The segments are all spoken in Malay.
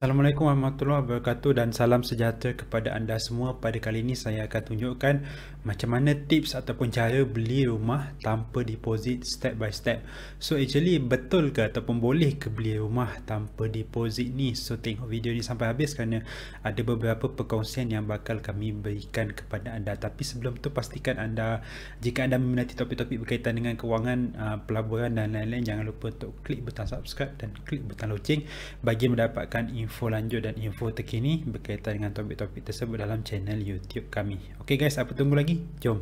Assalamualaikum warahmatullahi wabarakatuh dan salam sejahtera kepada anda semua. Pada kali ini saya akan tunjukkan macam mana tips ataupun cara beli rumah tanpa deposit step by step. So actually betul ke ataupun boleh ke beli rumah tanpa deposit ni? So tengok video ni sampai habis kerana ada beberapa perkongsian yang bakal kami berikan kepada anda. Tapi sebelum tu pastikan anda jika anda meminati topik-topik berkaitan dengan kewangan, ah, pelaburan dan lain-lain jangan lupa untuk klik butang subscribe dan klik butang loceng bagi mendapatkan info info lanjut dan info terkini berkaitan dengan topik-topik tersebut dalam channel YouTube kami. Okey guys, apa tunggu lagi? Jom.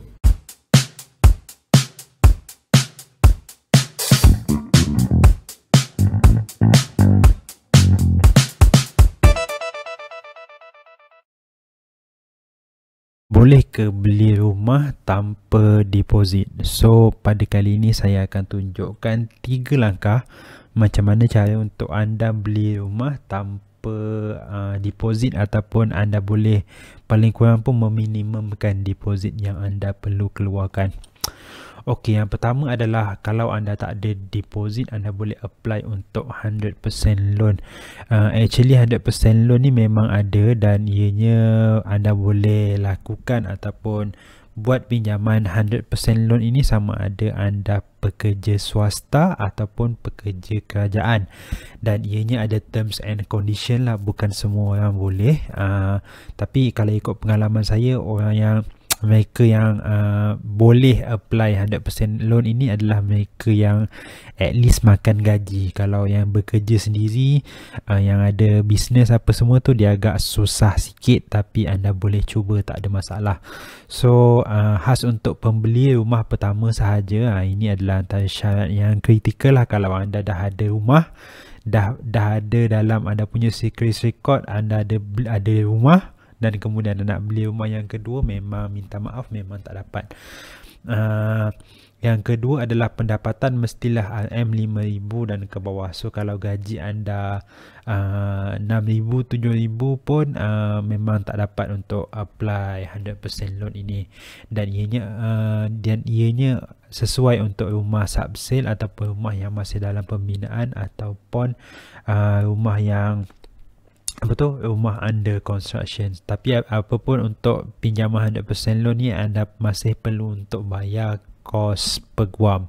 Boleh ke beli rumah tanpa deposit? So, pada kali ini saya akan tunjukkan 3 langkah macam mana cara untuk anda beli rumah tanpa berapa uh, deposit ataupun anda boleh paling kurang pun meminimumkan deposit yang anda perlu keluarkan. Okey, yang pertama adalah kalau anda tak ada deposit, anda boleh apply untuk 100% loan. Uh, actually, 100% loan ni memang ada dan ianya anda boleh lakukan ataupun uh, buat pinjaman 100% loan ini sama ada anda pekerja swasta ataupun pekerja kerajaan dan ianya ada terms and condition lah bukan semua orang boleh uh, tapi kalau ikut pengalaman saya orang yang mereka yang uh, boleh apply 100% loan ini adalah mereka yang at least makan gaji kalau yang bekerja sendiri uh, yang ada bisnes apa semua tu dia agak susah sikit tapi anda boleh cuba tak ada masalah so uh, khas untuk pembeli rumah pertama sahaja uh, ini adalah antara syarat yang kritikal lah kalau anda dah ada rumah dah dah ada dalam anda punya secret record anda ada ada rumah dan kemudian nak beli rumah yang kedua memang minta maaf memang tak dapat uh, yang kedua adalah pendapatan mestilah RM5,000 dan ke bawah. So kalau gaji anda uh, RM6,000, RM7,000 pun uh, memang tak dapat untuk apply 100% loan ini. Dan ianya, uh, dan ianya sesuai untuk rumah sub-sale ataupun rumah yang masih dalam pembinaan ataupun uh, rumah yang apa tu rumah under construction tapi apa pun untuk pinjaman 100% loan ni anda masih perlu untuk bayar kos peguam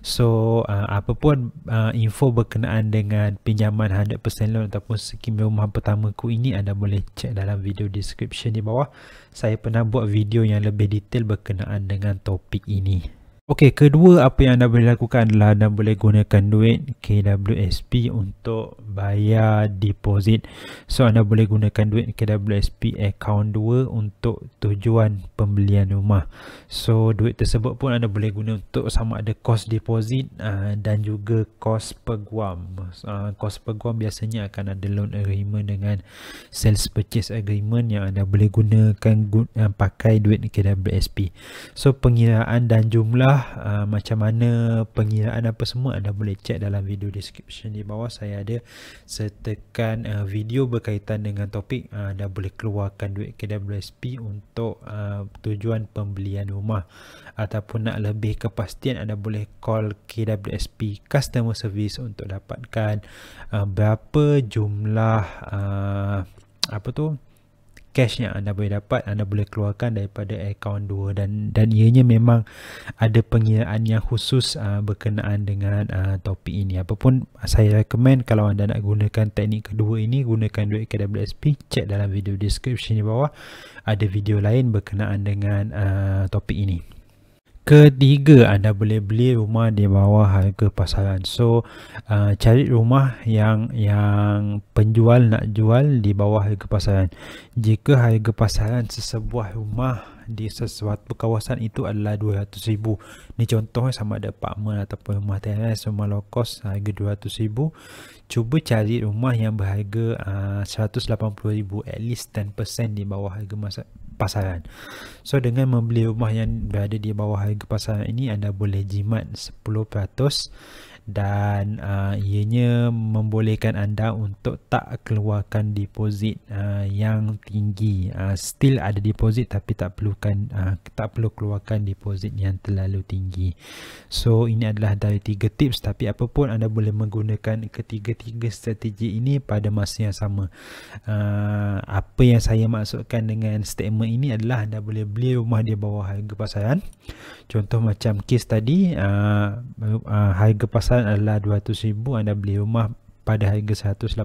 so uh, apa pun uh, info berkenaan dengan pinjaman 100% loan ataupun skim rumah pertama ku ini anda boleh cek dalam video description di bawah saya pernah buat video yang lebih detail berkenaan dengan topik ini Okey, kedua apa yang anda boleh lakukan adalah anda boleh gunakan duit KWSP untuk bayar deposit. So anda boleh gunakan duit KWSP account 2 untuk tujuan pembelian rumah. So duit tersebut pun anda boleh guna untuk sama ada kos deposit uh, dan juga kos peguam. Ah, kos peguam biasanya akan ada loan agreement dengan sales purchase agreement yang anda boleh gunakan gun- uh, ah, pakai duit KWSP. So pengiraan dan jumlah lah uh, macam mana pengiraan apa semua anda boleh cek dalam video description di bawah saya ada setekan uh, video berkaitan dengan topik uh, anda boleh keluarkan duit KWSP untuk uh, tujuan pembelian rumah ataupun nak lebih kepastian anda boleh call KWSP customer service untuk dapatkan uh, berapa jumlah uh, apa tu cash yang anda boleh dapat anda boleh keluarkan daripada akaun dua dan dan ianya memang ada pengiraan yang khusus uh, berkenaan dengan uh, topik ini apapun saya recommend kalau anda nak gunakan teknik kedua ini gunakan duit KWSP check dalam video description di bawah ada video lain berkenaan dengan uh, topik ini ketiga anda boleh beli rumah di bawah harga pasaran so uh, cari rumah yang yang penjual nak jual di bawah harga pasaran jika harga pasaran sesebuah rumah di sesuatu kawasan itu adalah 200,000 ni contoh eh, sama ada apartment ataupun rumah teres rumah low cost harga 200,000 cuba cari rumah yang berharga uh, 180,000 at least 10% di bawah harga masa, pasaran. So dengan membeli rumah yang berada di bawah harga pasaran ini anda boleh jimat 10% dan uh, ianya membolehkan anda untuk tak keluarkan deposit uh, yang tinggi uh, still ada deposit tapi tak perlukan uh, tak perlu keluarkan deposit yang terlalu tinggi so ini adalah dari tiga tips tapi apapun anda boleh menggunakan ketiga-tiga strategi ini pada masa yang sama uh, apa yang saya maksudkan dengan statement ini adalah anda boleh beli rumah di bawah harga pasaran contoh macam case tadi uh, uh, harga pasaran persyaratan adalah 200,000 anda beli rumah pada harga 180,000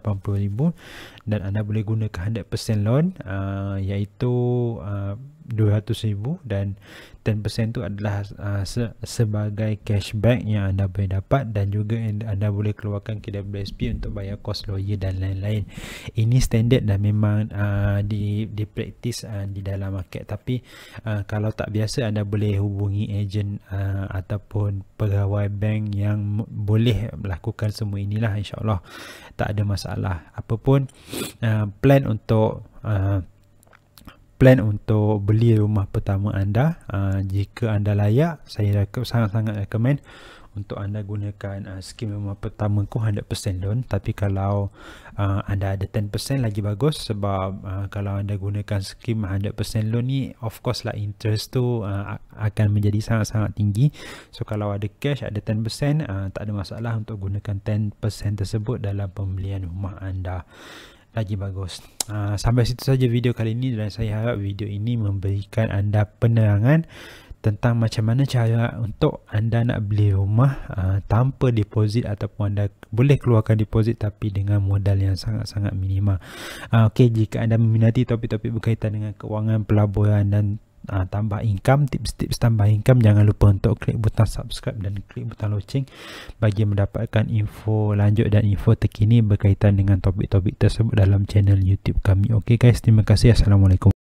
dan anda boleh guna 100% loan uh, iaitu uh, 200,000 dan 10% tu adalah uh, se- sebagai cashback yang anda boleh dapat dan juga anda boleh keluarkan KWSP untuk bayar kos lawyer dan lain-lain. Ini standard dan memang uh, di di praktis uh, di dalam market tapi uh, kalau tak biasa anda boleh hubungi ejen uh, ataupun pegawai bank yang boleh melakukan semua inilah Insyaallah tak ada masalah. Apapun uh, plan untuk uh, plan untuk beli rumah pertama anda uh, jika anda layak saya sangat-sangat recommend untuk anda gunakan uh, skim rumah pertama ku 100% loan tapi kalau uh, anda ada 10% lagi bagus sebab uh, kalau anda gunakan skim 100% loan ni of course lah interest tu uh, akan menjadi sangat-sangat tinggi so kalau ada cash ada 10% uh, tak ada masalah untuk gunakan 10% tersebut dalam pembelian rumah anda lagi bagus. Uh, sampai situ saja video kali ini dan saya harap video ini memberikan anda penerangan tentang macam mana cara untuk anda nak beli rumah uh, tanpa deposit ataupun anda boleh keluarkan deposit tapi dengan modal yang sangat-sangat minima. Uh, ah, Okey, jika anda meminati topik-topik berkaitan dengan kewangan, pelaburan dan ha, tambah income tips-tips tambah income jangan lupa untuk klik butang subscribe dan klik butang loceng bagi mendapatkan info lanjut dan info terkini berkaitan dengan topik-topik tersebut dalam channel youtube kami ok guys terima kasih assalamualaikum